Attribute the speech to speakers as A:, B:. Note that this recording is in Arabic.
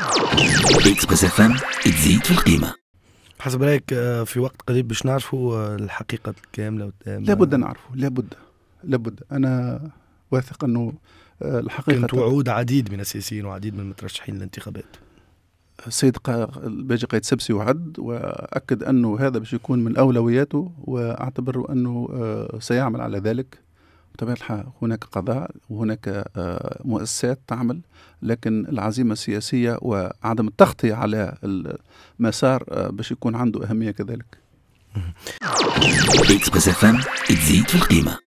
A: اكسبريس اف ام تزيد في القيمه
B: حسب رايك آه، في وقت قريب باش نعرفوا آه، الحقيقه الكامله والتامه لابد نعرفوا لابد لابد انا
C: واثق انه آه، الحقيقه كانت وعود
D: عديد من السياسيين وعديد من المترشحين للانتخابات
C: السيد الباجي قايد سبسي وعد واكد انه هذا باش يكون من اولوياته واعتبر انه سيعمل على ذلك بطبيعة الحال هناك قضاء وهناك آه، مؤسسات تعمل لكن العزيمة السياسية وعدم التغطية على المسار آه، باش يكون عنده أهمية
E: كذلك.